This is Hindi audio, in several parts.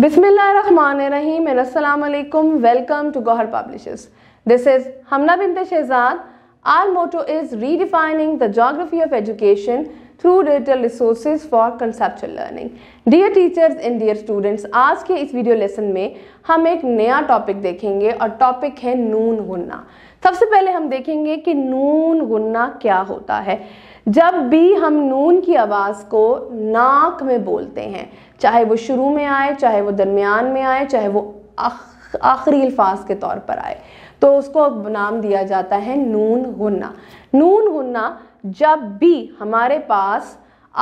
बिसमीम असलकम welcome to Gohar publishers this is Hamna Binte Shahzad our motto is redefining the geography of education through digital resources for conceptual learning dear teachers and dear students आज के इस वीडियो लेसन में हम एक नया टॉपिक देखेंगे और टॉपिक है नून गुन्ना सबसे पहले हम देखेंगे कि नून गुन्ना क्या होता है जब भी हम नून की आवाज़ को नाक में बोलते हैं चाहे वो शुरू में आए चाहे वो दरमियान में आए चाहे वो आखिरी अल्फाज के तौर पर आए तो उसको नाम दिया जाता है नून गुन्ना नून गुन्ना जब भी हमारे पास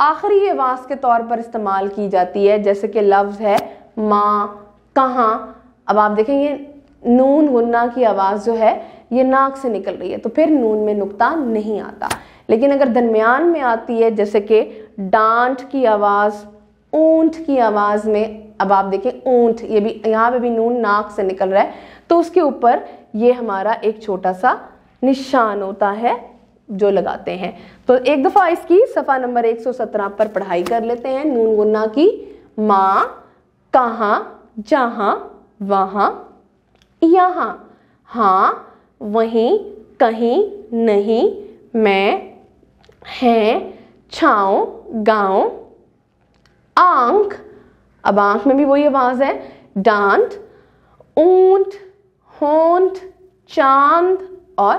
आखिरी आवाज़ के तौर पर इस्तेमाल की जाती है जैसे कि लफ्ज़ है माँ कहाँ अब आप देखेंगे नून गुन्ना की आवाज़ जो है ये नाक से निकल रही है तो फिर नून में नुकता नहीं आता लेकिन अगर दरमियान में आती है जैसे कि डांट की आवाज़ ऊंट की आवाज़ में अब आप देखें ऊंट ये भी यहाँ पे भी नून नाक से निकल रहा है तो उसके ऊपर ये हमारा एक छोटा सा निशान होता है जो लगाते हैं तो एक दफ़ा इसकी सफ़ा नंबर 117 पर पढ़ाई कर लेते हैं नून गुन्ना की माँ कहाँ जहाँ वहाँ यहाँ हाँ वहीं कहीं नहीं मैं है छाओ गाँव आंख अब आंख में भी वही आवाज़ है डांट ऊंट होंट चांद और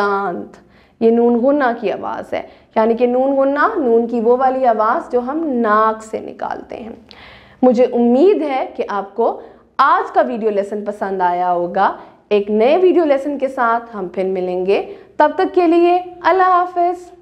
दांत ये नून गुन्ना की आवाज़ है यानी कि नून गुन्ना नून की वो वाली आवाज़ जो हम नाक से निकालते हैं मुझे उम्मीद है कि आपको आज का वीडियो लेसन पसंद आया होगा एक नए वीडियो लेसन के साथ हम फिर मिलेंगे तब तक के लिए अल्लाह हाफिज़